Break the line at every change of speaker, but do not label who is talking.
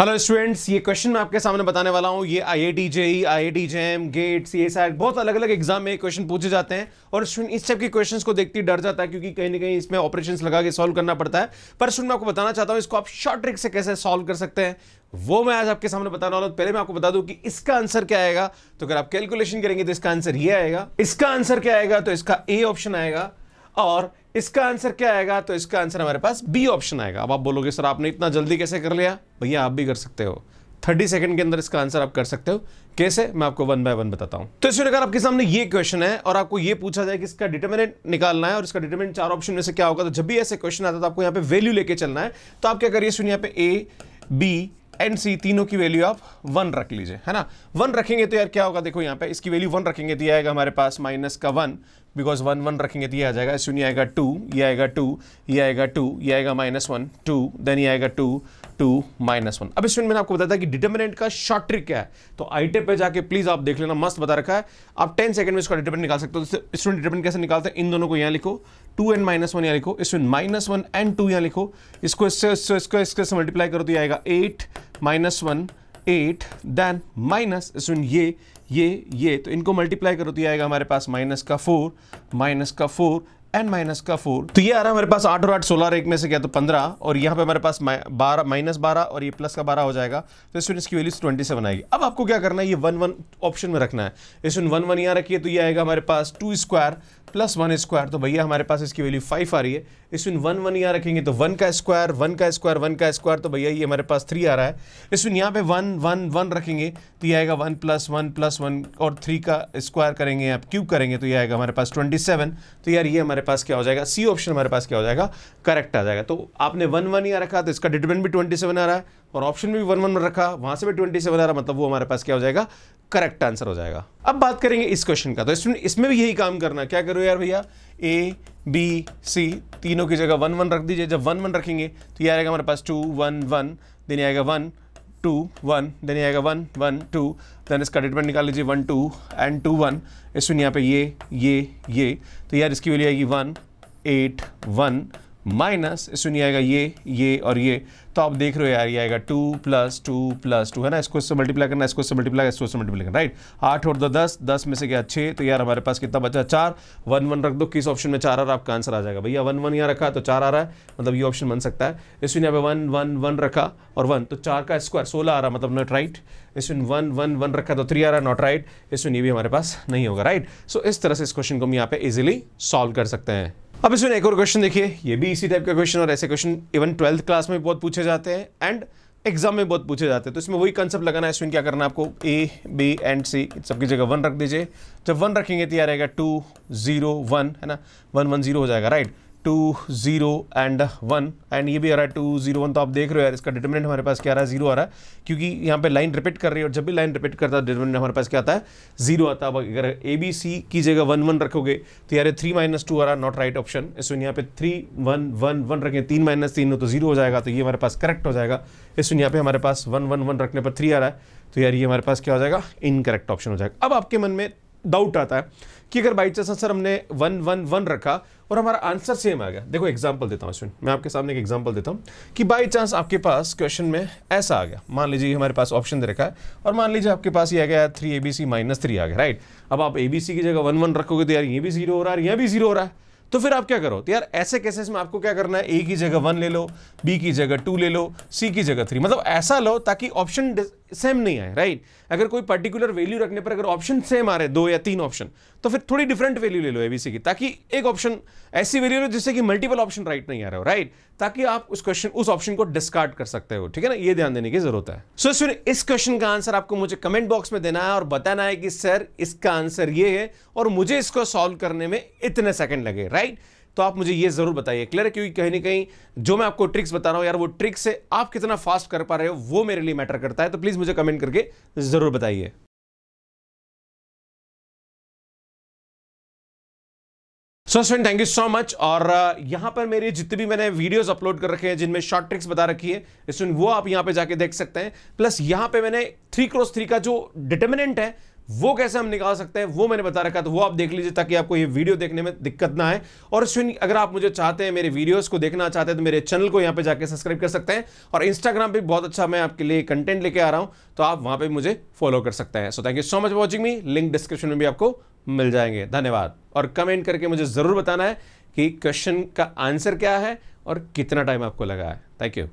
hello students ये question मैं आपके सामने बताने वाला हूँ ये I I T J I I T gate gates ये सारे बहुत अलग अलग एग्जाम में क्वेश्चन पूछे जाते हैं और स्टूडेंट इस टाइप के क्वेश्चंस को देखते ही डर जाता है क्योंकि कहीं ना कहीं इसमें ऑपरेशन लगा के सॉल्व करना पड़ता है पर स्टूडेंट मैं आपको बताना चाहता हूँ इसको आप शॉर्ट ट्रिक से कैसे सॉल्व कर सकते हैं वो मैं आज आपके सामने बताने वाला हूँ पहले मैं आपको बता दूं कि इसका आंसर क्या आएगा तो अगर आप कैलकुलेशन करेंगे तो इसका आंसर ये आएगा इसका आंसर क्या आएगा तो इसका ए ऑप्शन आएगा और इसका आंसर क्या आएगा तो इसका आंसर हमारे पास बी ऑप्शन आएगा अब आप बोलोगे सर आपने इतना जल्दी कैसे कर लिया भैया आप भी कर सकते हो थर्टी सेकंड के अंदर इसका आंसर आप कर सकते हो कैसे मैं आपको वन बाय वन बताता हूँ तो इस प्रकार आपके सामने ये क्वेश्चन है और आपको ये पूछा जाए कि इसका डिटर्मिनेंट निकालना है और इसका डिटर्मिनेंट चार ऑप्शन में से क्या होगा तो जब भी ऐसे क्वेश्चन आता है तो आपको यहाँ पे वैल्यू लेके चलना है तो आप क्या करिए सुनिए यहाँ पे ए बी एंड सी तीनों की वैल्यू आप वन रख लीजिए है ना वन रखेंगे तो यार क्या होगा देखो यहाँ पे इसकी वैल्यू वन रखेंगे तो आएगा हमारे पास माइनस का वन बिकॉज वन वन रखेंगे तो ये आ जाएगा शून्य आएगा टू ये आएगा टू ये आएगा टू ये आएगा माइनस वन टू देन ये आएगा टू टू माइनस वन अब इसमें मैंने आपको बताया था कि डिटर्मिनेंट का शॉर्ट ट्रिक क्या है तो आईटे पे जाके प्लीज आप देख लेना मस्त बता रखा है आप टेन सेकंड में इसका डिटर्मिनेंट निकाल सकते हो तो स्टूडेंट डिटर्मिनेंट कैसे निकालते हैं इन दोनों को यहाँ लिखो टू एंड माइनस वन यहाँ लिखो इसमें माइनस वन एंड टू यहाँ लिखो इसको इससे इसको इसको इसके से मल्टीप्लाई करो तो आएगा eight minus one eight then minus इसमें ये ये ये तो इनको मल्टीप्लाई करो तो आएगा हमारे पास माइनस का फोर माइनस का फोर एन माइनस का फोर तो ये आ रहा है मेरे पास आठ और आठ सोलह एक में से क्या तो पंद्रह और यहाँ पे मेरे पास बारह माइनस बारह और ये प्लस का बारह हो जाएगा तो इस इसकी वैल्यू ट्वेंटी सेवन आएगी अब आपको क्या करना है ये वन वन ऑप्शन में रखना है इस वन वन यहाँ रखिए तो ये आएगा हमारे पास two square plus one square तो भैया हमारे पास इसकी वैल्यू फाइव आ रही है इसमें वन वन यहाँ रखेंगे तो वन का स्क्वायर वन का स्क्वायर वन का स्क्वायर तो भैया ये हमारे पास थ्री आ रहा है इसमें यहाँ पे वन वन वन रखेंगे तो ये आएगा one plus one plus one और थ्री का स्क्वायर करेंगे आप क्यूब करेंगे तो ये आएगा हमारे पास ट्वेंटी सेवन तो यार ये हमारे हमारे पास क्या हो जाएगा सी ऑप्शन हमारे पास क्या हो जाएगा करेक्ट आ जाएगा तो आपने वन वन ही रखा तो इसका डिटमेंट भी ट्वेंटी आ रहा है और ऑप्शन भी वन वन में रखा वहां से भी ट्वेंटी आ रहा मतलब वो हमारे पास क्या हो जाएगा करेक्ट आंसर हो जाएगा अब बात करेंगे इस क्वेश्चन का तो स्टूडेंट इसमें भी यही काम करना क्या करो यार भैया ए बी सी तीनों की जगह वन वन रख दीजिए जब वन वन रखेंगे तो ये आएगा हमारे पास टू वन वन देन आएगा वन टू वन देन ये आएगा वन वन टू देन इसका डिटमेंट निकाल लीजिए one two and two one इसमें यहाँ पे ये ये ये तो यार इसकी वैल्यू आएगी वन एट वन माइनस इसमें नहीं आएगा ये ये और ये तो आप देख रहे हो यार ये आएगा two plus two plus two है ना इसको इससे मल्टीप्लाई करना इसको इससे मल्टीप्लाई इसको इससे मल्टीप्लाई करना राइट आठ और दो दस दस में से क्या छः तो यार हमारे पास कितना बचा चार वन वन रख दो किस ऑप्शन में चार आ रहा है आपका आंसर आ जाएगा भैया वन वन यहाँ रखा तो चार आ रहा है मतलब ये ऑप्शन बन सकता है इसमें यहाँ वन वन वन रखा और वन तो चार का स्क्वायर सोलह आ रहा मतलब नॉट राइट इसमें वन वन वन रखा तो थ्री आ रहा नॉट राइट इसमें ये भी हमारे पास नहीं होगा राइट सो इस तरह से इस क्वेश्चन को हम यहाँ पे इजिली सॉल्व कर सकते हैं अब इसमें एक और क्वेश्चन देखिए ये भी इसी टाइप का क्वेश्चन और ऐसे क्वेश्चन इवन ट्वेल्थ क्लास में बहुत पूछे जाते हैं एंड एग्जाम में बहुत पूछे जाते हैं तो इसमें वही कंसेप्ट लगाना है इसमें क्या करना है आपको ए बी एंड सी सबकी जगह वन रख दीजिए जब वन रखेंगे तो यह रहेगा टू जीरो वन है ना वन वन जीरो हो जाएगा right two zero and one and ये भी आ रहा है टू ज़ीरो वन तो आप देख रहे हो यार इसका डिटर्मिनेंट हमारे पास क्या आ रहा है जीरो आ रहा है क्योंकि यहाँ पे लाइन रिपीट कर रही है और जब भी लाइन रिपीट करता है डिटर्मिनेंट हमारे पास क्या आता है जीरो आता है अब अगर ए बी सी की जगह वन वन रखोगे तो यार थ्री माइनस टू आ रहा है नॉट राइट ऑप्शन इस यहाँ पे थ्री वन वन वन रखें तीन माइनस तीन हो तो जीरो हो जाएगा तो ये हमारे पास करेक्ट हो जाएगा इस यहाँ पे हमारे पास वन वन वन रखने पर थ्री आ रहा है तो यार ये हमारे पास क्या हो जाएगा इनकरेक्ट ऑप्शन हो जाएगा अब आपके मन में डाउट आता है कि अगर बाई चांस सर हमने वन वन वन रखा और हमारा आंसर सेम आ गया देखो एग्जाम्पल देता हूँ स्टूडेंट मैं आपके सामने एक एग्जाम्पल देता हूँ कि बाई चांस आपके पास क्वेश्चन में ऐसा आ गया मान लीजिए हमारे पास ऑप्शन दे रखा है और मान लीजिए आपके पास ये आ गया three A B C minus three आ गया राइट अब आप ए बी सी की जगह वन वन रखोगे तो यार ये भी जीरो हो रहा है यहाँ भी जीरो हो रहा है तो फिर आप क्या करो तो यार ऐसे केसेस में आपको क्या करना है ए की जगह वन ले लो बी की जगह टू ले लो सी की जगह थ्री मतलब ऐसा लो ताकि ऑप्शन सेम नहीं आए राइट अगर कोई पर्टिकुलर वैल्यू रखने पर अगर ऑप्शन सेम आ रहे दो या तीन ऑप्शन तो फिर थोड़ी डिफरेंट वैल्यू ले लो एबीसी की ताकि एक ऑप्शन ऐसी वैल्यू लो जिससे कि मल्टीपल ऑप्शन राइट नहीं आ रहे हो राइट ताकि आप उस क्वेश्चन उस ऑप्शन को डिस्कार्ड कर सकते हो ठीक है ना ये ध्यान देने की जरूरत है सो so, इस, क्वेश्चन का आंसर आपको मुझे कमेंट बॉक्स में देना है और बताना है कि सर इसका आंसर ये है और मुझे इसको सॉल्व करने में इतने सेकेंड लगे राइट तो आप मुझे ये ज़रूर बताइए क्लियर है क्योंकि कहीं ना कहीं जो मैं आपको ट्रिक्स बता रहा हूँ यार वो ट्रिक्स से आप कितना फास्ट कर पा रहे हो वो मेरे लिए मैटर करता है तो प्लीज़ मुझे कमेंट करके ज़रूर बताइए सो स्वेन थैंक यू सो मच और यहाँ पर मेरे जितने भी मैंने वीडियोस अपलोड कर रखे हैं जिनमें शॉर्ट ट्रिक्स बता रखी है वो आप यहाँ पे जाके देख सकते हैं प्लस यहाँ पे मैंने थ्री क्रॉस थ्री का जो डिटर्मिनेंट है वो कैसे हम निकाल सकते हैं वो मैंने बता रखा तो वो आप देख लीजिए ताकि आपको ये वीडियो देखने में दिक्कत ना आए और अगर आप मुझे चाहते हैं मेरे वीडियोस को देखना चाहते हैं तो मेरे चैनल को यहाँ पे जाके सब्सक्राइब कर सकते हैं और इंस्टाग्राम पे बहुत अच्छा मैं आपके लिए कंटेंट लेके आ रहा हूँ तो आप वहाँ पर मुझे फॉलो कर सकते हैं so thank you so much watching me link description में भी आपको मिल जाएंगे धन्यवाद और कमेंट करके मुझे ज़रूर बताना है कि क्वेश्चन का आंसर क्या है और कितना टाइम आपको लगा है थैंक यू